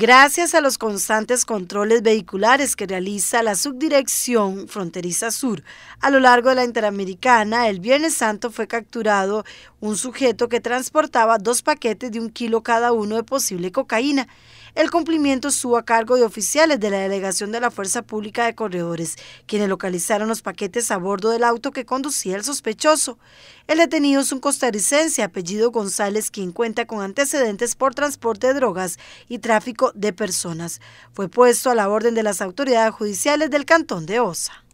Gracias a los constantes controles vehiculares que realiza la Subdirección Fronteriza Sur a lo largo de la Interamericana, el Viernes Santo fue capturado un sujeto que transportaba dos paquetes de un kilo cada uno de posible cocaína el cumplimiento estuvo a cargo de oficiales de la delegación de la Fuerza Pública de Corredores, quienes localizaron los paquetes a bordo del auto que conducía el sospechoso. El detenido es un costarricense, apellido González, quien cuenta con antecedentes por transporte de drogas y tráfico de personas. Fue puesto a la orden de las autoridades judiciales del Cantón de Osa.